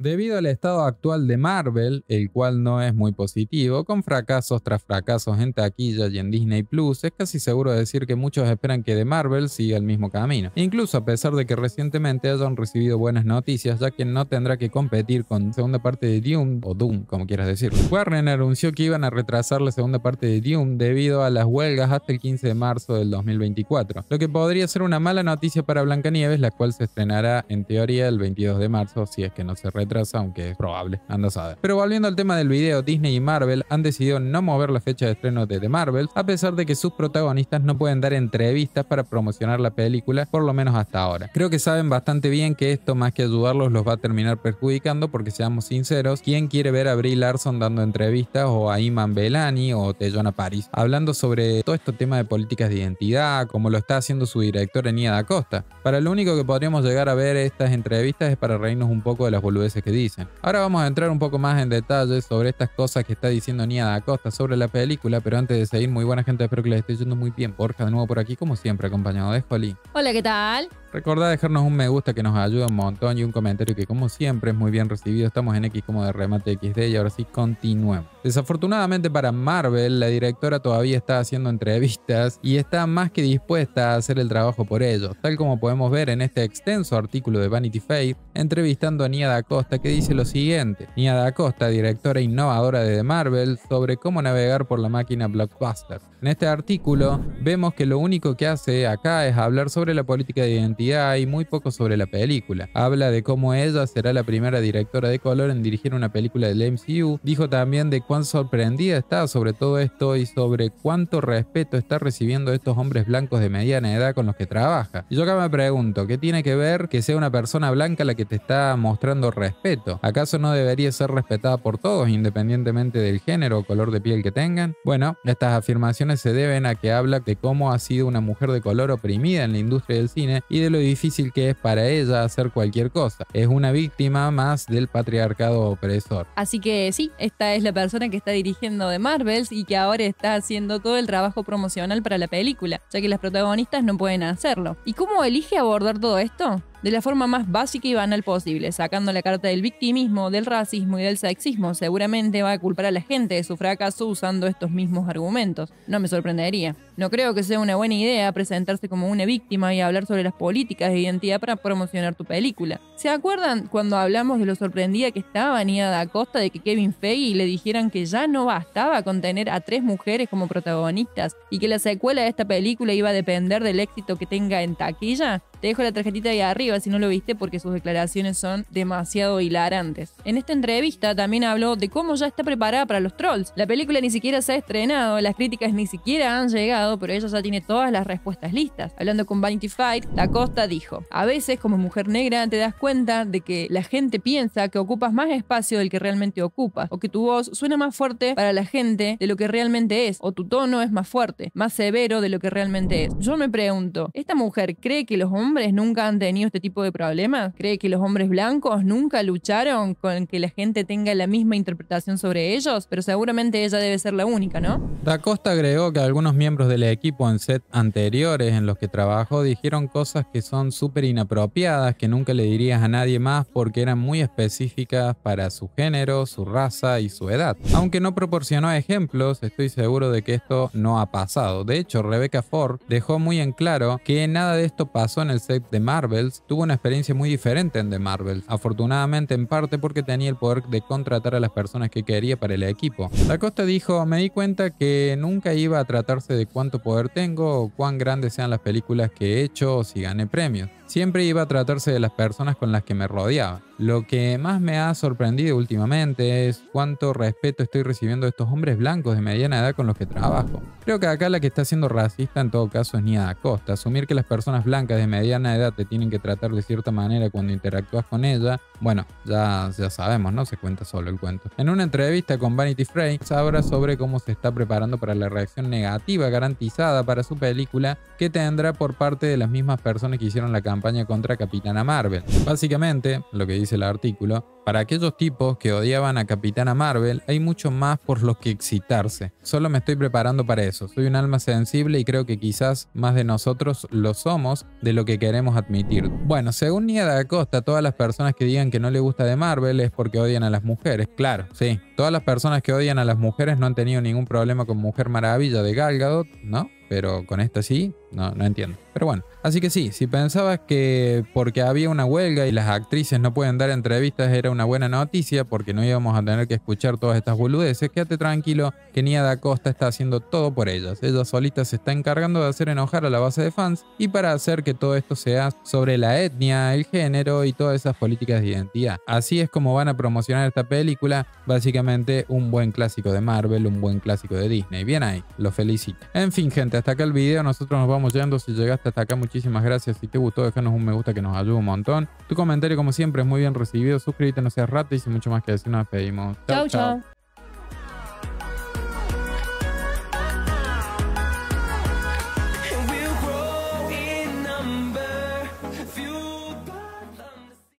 Debido al estado actual de Marvel, el cual no es muy positivo, con fracasos tras fracasos en taquilla y en Disney Plus, es casi seguro decir que muchos esperan que de Marvel siga el mismo camino. Incluso a pesar de que recientemente hayan recibido buenas noticias, ya que no tendrá que competir con segunda parte de Dune, o Doom, como quieras decir. Warren anunció que iban a retrasar la segunda parte de Dune debido a las huelgas hasta el 15 de marzo del 2024, lo que podría ser una mala noticia para Blancanieves, la cual se estrenará en teoría el 22 de marzo si es que no se retrasa aunque es probable, anda a Pero volviendo al tema del video, Disney y Marvel han decidido no mover la fecha de estreno de The Marvels, a pesar de que sus protagonistas no pueden dar entrevistas para promocionar la película, por lo menos hasta ahora. Creo que saben bastante bien que esto más que ayudarlos los va a terminar perjudicando, porque seamos sinceros, ¿quién quiere ver a Brie Larson dando entrevistas o a Iman Belani o Teyona Paris? Hablando sobre todo este tema de políticas de identidad, como lo está haciendo su directora Nia Da Costa. Para lo único que podríamos llegar a ver estas entrevistas es para reírnos un poco de las boludeces que dicen. Ahora vamos a entrar un poco más en detalle sobre estas cosas que está diciendo Nia da Costa sobre la película, pero antes de seguir, muy buena gente, espero que les esté yendo muy bien. Borja, de nuevo por aquí, como siempre, acompañado de Jolín. Hola, ¿qué tal? Recordá dejarnos un me gusta que nos ayuda un montón y un comentario que como siempre es muy bien recibido. Estamos en X como de remate XD y ahora sí continuemos. Desafortunadamente para Marvel, la directora todavía está haciendo entrevistas y está más que dispuesta a hacer el trabajo por ellos, tal como podemos ver en este extenso artículo de Vanity Fair entrevistando a Nia Da Costa que dice lo siguiente. Nia Da Costa, directora innovadora de The Marvel, sobre cómo navegar por la máquina Blockbuster. En este artículo vemos que lo único que hace acá es hablar sobre la política de identidad y hay muy poco sobre la película. Habla de cómo ella será la primera directora de color en dirigir una película del MCU. Dijo también de cuán sorprendida está sobre todo esto y sobre cuánto respeto está recibiendo estos hombres blancos de mediana edad con los que trabaja. Y yo acá me pregunto, ¿qué tiene que ver que sea una persona blanca la que te está mostrando respeto? ¿Acaso no debería ser respetada por todos, independientemente del género o color de piel que tengan? Bueno, estas afirmaciones se deben a que habla de cómo ha sido una mujer de color oprimida en la industria del cine y de lo difícil que es para ella hacer cualquier cosa. Es una víctima más del patriarcado opresor. Así que sí, esta es la persona que está dirigiendo de Marvels y que ahora está haciendo todo el trabajo promocional para la película, ya que las protagonistas no pueden hacerlo. ¿Y cómo elige abordar todo esto? de la forma más básica y banal posible, sacando la carta del victimismo, del racismo y del sexismo. Seguramente va a culpar a la gente de su fracaso usando estos mismos argumentos. No me sorprendería. No creo que sea una buena idea presentarse como una víctima y hablar sobre las políticas de identidad para promocionar tu película. ¿Se acuerdan cuando hablamos de lo sorprendida que estaba Nia da Costa de que Kevin Feige le dijeran que ya no bastaba con tener a tres mujeres como protagonistas y que la secuela de esta película iba a depender del éxito que tenga en taquilla? Te dejo la tarjetita ahí arriba si no lo viste porque sus declaraciones son demasiado hilarantes. En esta entrevista también habló de cómo ya está preparada para los trolls. La película ni siquiera se ha estrenado, las críticas ni siquiera han llegado, pero ella ya tiene todas las respuestas listas. Hablando con Vanity Fair, costa dijo, a veces como mujer negra te das cuenta de que la gente piensa que ocupas más espacio del que realmente ocupas, o que tu voz suena más fuerte para la gente de lo que realmente es, o tu tono es más fuerte, más severo de lo que realmente es. Yo me pregunto, ¿esta mujer cree que los hombres hombres nunca han tenido este tipo de problemas? ¿Cree que los hombres blancos nunca lucharon con que la gente tenga la misma interpretación sobre ellos? Pero seguramente ella debe ser la única, ¿no? Da Costa agregó que algunos miembros del equipo en set anteriores en los que trabajó dijeron cosas que son súper inapropiadas, que nunca le dirías a nadie más porque eran muy específicas para su género, su raza y su edad. Aunque no proporcionó ejemplos, estoy seguro de que esto no ha pasado. De hecho, Rebecca Ford dejó muy en claro que nada de esto pasó en el set de Marvels, tuvo una experiencia muy diferente en The Marvels, afortunadamente en parte porque tenía el poder de contratar a las personas que quería para el equipo. La Costa dijo, me di cuenta que nunca iba a tratarse de cuánto poder tengo o cuán grandes sean las películas que he hecho o si gané premios. Siempre iba a tratarse de las personas con las que me rodeaba. Lo que más me ha sorprendido últimamente es cuánto respeto estoy recibiendo de estos hombres blancos de mediana edad con los que trabajo. Creo que acá la que está siendo racista en todo caso es Nia Costa. Asumir que las personas blancas de mediana edad te tienen que tratar de cierta manera cuando interactúas con ella, bueno, ya, ya sabemos, ¿no? Se cuenta solo el cuento. En una entrevista con Vanity Fair habla sobre cómo se está preparando para la reacción negativa garantizada para su película que tendrá por parte de las mismas personas que hicieron la campaña campaña contra Capitana Marvel. Básicamente, lo que dice el artículo, para aquellos tipos que odiaban a Capitana Marvel, hay mucho más por lo que excitarse. Solo me estoy preparando para eso. Soy un alma sensible y creo que quizás más de nosotros lo somos de lo que queremos admitir. Bueno, según Nia da Costa, todas las personas que digan que no le gusta de Marvel es porque odian a las mujeres. Claro, sí. Todas las personas que odian a las mujeres no han tenido ningún problema con Mujer Maravilla de Gal ¿no? Pero con esta sí, no, no entiendo. Pero bueno, así que sí, si pensabas que porque había una huelga y las actrices no pueden dar entrevistas era una buena noticia porque no íbamos a tener que escuchar todas estas boludeces, quédate tranquilo que Nia da Costa está haciendo todo por ellas. Ella solita se está encargando de hacer enojar a la base de fans y para hacer que todo esto sea sobre la etnia, el género y todas esas políticas de identidad. Así es como van a promocionar esta película, básicamente un buen clásico de Marvel, un buen clásico de Disney. Bien ahí, lo felicito. En fin, gente, hasta acá el video, nosotros nos vamos llegando. Si llegaste hasta acá, muchísimas gracias. Si te gustó, déjanos un me gusta que nos ayuda un montón. Tu comentario, como siempre, es muy bien recibido. Suscríbete, no seas rato y sin mucho más que decir, nos pedimos chau. chau.